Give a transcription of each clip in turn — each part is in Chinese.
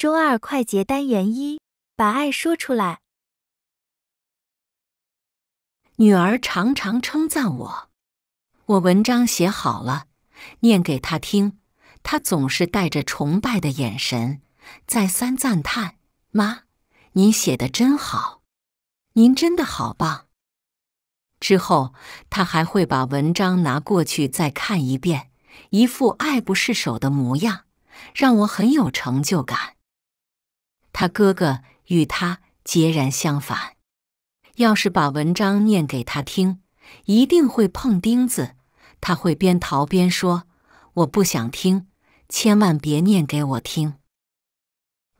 周二，快捷单元一，把爱说出来。女儿常常称赞我，我文章写好了，念给她听，她总是带着崇拜的眼神，再三赞叹：“妈，您写的真好，您真的好棒。”之后，她还会把文章拿过去再看一遍，一副爱不释手的模样，让我很有成就感。他哥哥与他截然相反，要是把文章念给他听，一定会碰钉子。他会边逃边说：“我不想听，千万别念给我听。”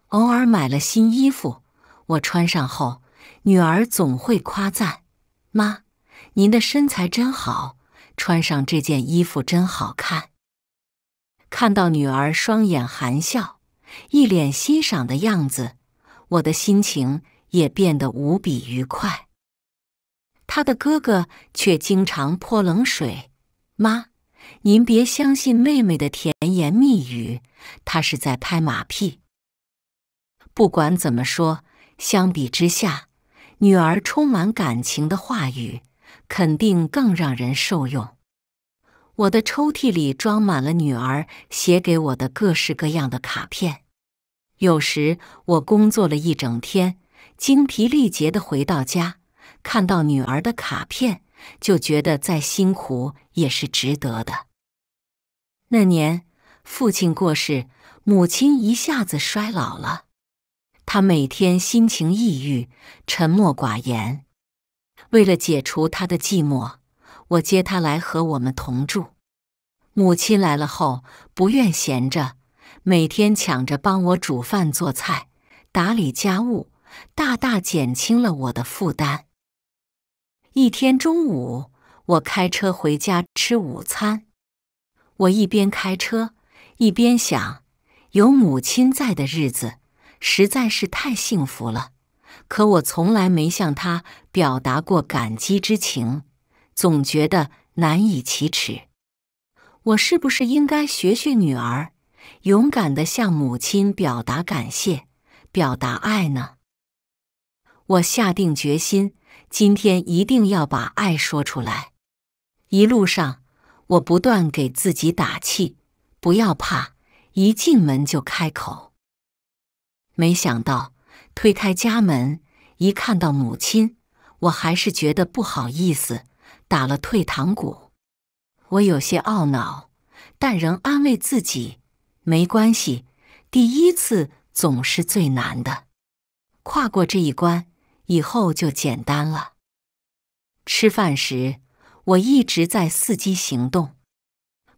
偶尔买了新衣服，我穿上后，女儿总会夸赞：“妈，您的身材真好，穿上这件衣服真好看。”看到女儿双眼含笑。一脸欣赏的样子，我的心情也变得无比愉快。他的哥哥却经常泼冷水：“妈，您别相信妹妹的甜言蜜语，她是在拍马屁。”不管怎么说，相比之下，女儿充满感情的话语肯定更让人受用。我的抽屉里装满了女儿写给我的各式各样的卡片。有时我工作了一整天，精疲力竭的回到家，看到女儿的卡片，就觉得再辛苦也是值得的。那年父亲过世，母亲一下子衰老了，她每天心情抑郁，沉默寡言。为了解除她的寂寞。我接他来和我们同住。母亲来了后，不愿闲着，每天抢着帮我煮饭、做菜、打理家务，大大减轻了我的负担。一天中午，我开车回家吃午餐。我一边开车，一边想：有母亲在的日子实在是太幸福了，可我从来没向她表达过感激之情。总觉得难以启齿，我是不是应该学学女儿，勇敢的向母亲表达感谢，表达爱呢？我下定决心，今天一定要把爱说出来。一路上，我不断给自己打气，不要怕，一进门就开口。没想到推开家门，一看到母亲，我还是觉得不好意思。打了退堂鼓，我有些懊恼，但仍安慰自己，没关系，第一次总是最难的，跨过这一关以后就简单了。吃饭时，我一直在伺机行动。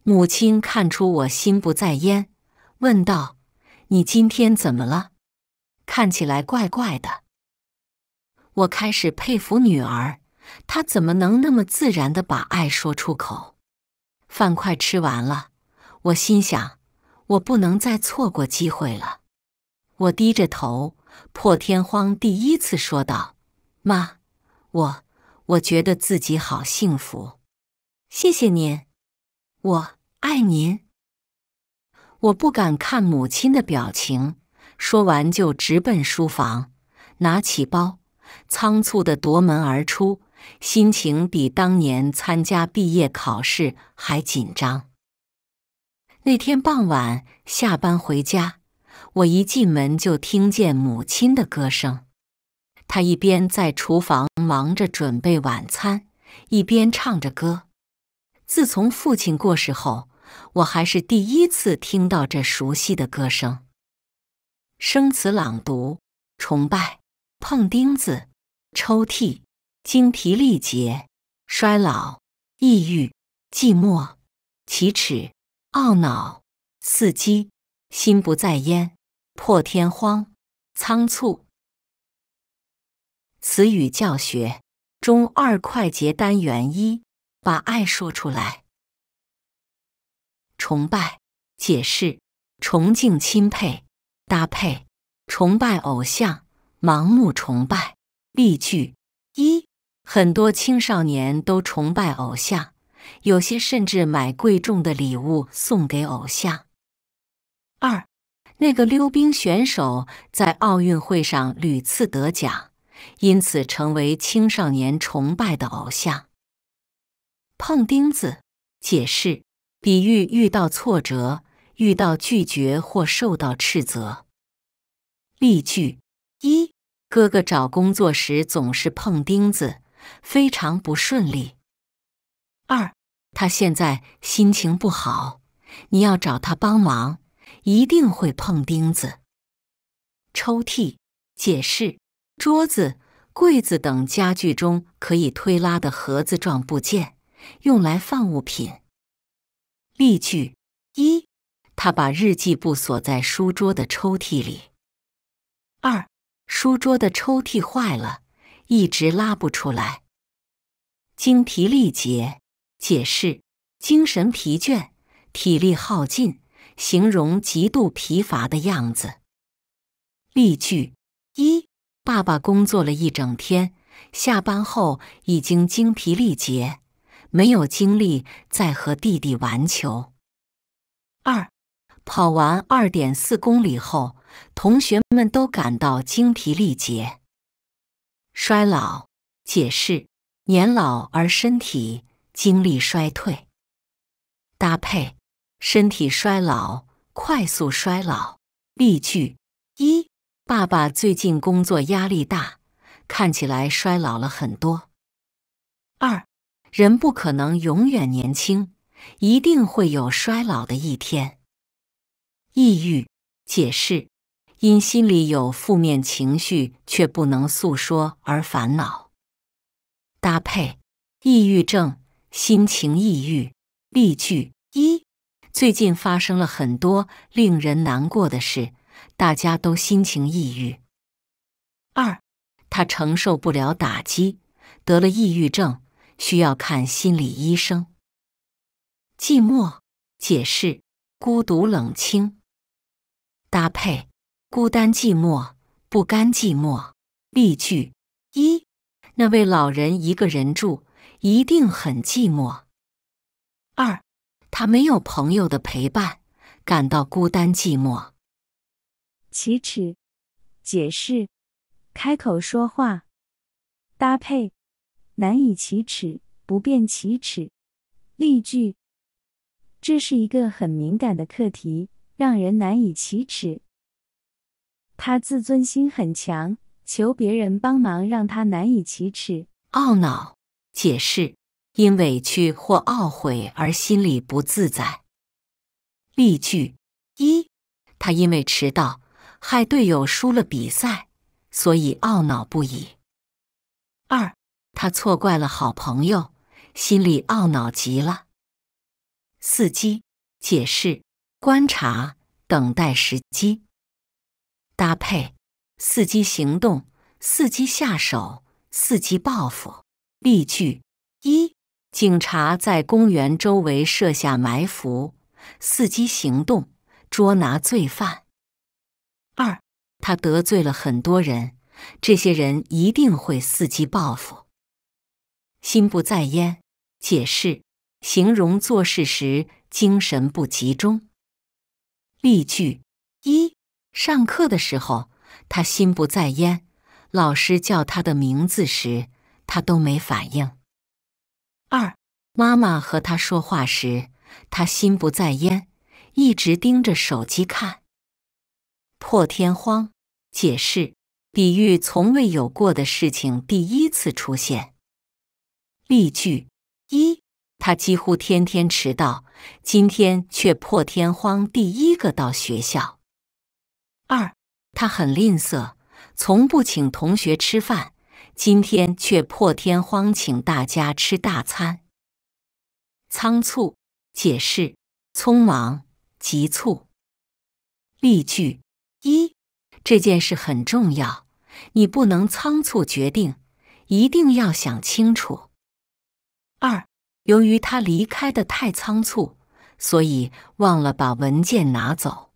母亲看出我心不在焉，问道：“你今天怎么了？看起来怪怪的。”我开始佩服女儿。他怎么能那么自然的把爱说出口？饭快吃完了，我心想，我不能再错过机会了。我低着头，破天荒第一次说道：“妈，我我觉得自己好幸福，谢谢您，我爱您。”我不敢看母亲的表情，说完就直奔书房，拿起包，仓促的夺门而出。心情比当年参加毕业考试还紧张。那天傍晚下班回家，我一进门就听见母亲的歌声。她一边在厨房忙着准备晚餐，一边唱着歌。自从父亲过世后，我还是第一次听到这熟悉的歌声。生词朗读：崇拜、碰钉子、抽屉。精疲力竭，衰老，抑郁，寂寞，奇耻，懊恼，伺机，心不在焉，破天荒，仓促。词语教学中二快捷单元一，把爱说出来。崇拜，解释，崇敬、钦佩，搭配，崇拜偶像，盲目崇拜。例句一。很多青少年都崇拜偶像，有些甚至买贵重的礼物送给偶像。二、那个溜冰选手在奥运会上屡次得奖，因此成为青少年崇拜的偶像。碰钉子，解释：比喻遇到挫折、遇到拒绝或受到斥责。例句一：哥哥找工作时总是碰钉子。非常不顺利。二，他现在心情不好，你要找他帮忙，一定会碰钉子。抽屉，解释：桌子、柜子等家具中可以推拉的盒子状部件，用来放物品。例句一：他把日记簿锁在书桌的抽屉里。二，书桌的抽屉坏了。一直拉不出来，精疲力竭，解释：精神疲倦，体力耗尽，形容极度疲乏的样子。例句一：爸爸工作了一整天，下班后已经精疲力竭，没有精力再和弟弟玩球。二：跑完二点四公里后，同学们都感到精疲力竭。衰老，解释：年老而身体精力衰退。搭配：身体衰老、快速衰老。例句一：爸爸最近工作压力大，看起来衰老了很多。二：人不可能永远年轻，一定会有衰老的一天。抑郁，解释。因心里有负面情绪却不能诉说而烦恼。搭配：抑郁症、心情抑郁。例句一：最近发生了很多令人难过的事，大家都心情抑郁。二，他承受不了打击，得了抑郁症，需要看心理医生。寂寞解释：孤独、冷清。搭配。孤单寂寞，不甘寂寞。例句一：那位老人一个人住，一定很寂寞。二，他没有朋友的陪伴，感到孤单寂寞。启齿，解释，开口说话。搭配难以启齿，不便启齿。例句：这是一个很敏感的课题，让人难以启齿。他自尊心很强，求别人帮忙让他难以启齿。懊恼，解释因委屈或懊悔而心里不自在。例句一：他因为迟到，害队友输了比赛，所以懊恼不已。二：他错怪了好朋友，心里懊恼极了。伺机，解释观察，等待时机。搭配，伺机行动，伺机下手，伺机报复。例句一：警察在公园周围设下埋伏，伺机行动，捉拿罪犯。二，他得罪了很多人，这些人一定会伺机报复。心不在焉，解释：形容做事时精神不集中。例句一。上课的时候，他心不在焉，老师叫他的名字时，他都没反应。二，妈妈和他说话时，他心不在焉，一直盯着手机看。破天荒，解释比喻从未有过的事情第一次出现。例句一：他几乎天天迟到，今天却破天荒第一个到学校。二，他很吝啬，从不请同学吃饭，今天却破天荒请大家吃大餐。仓促，解释：匆忙、急促。例句一：这件事很重要，你不能仓促决定，一定要想清楚。二，由于他离开的太仓促，所以忘了把文件拿走。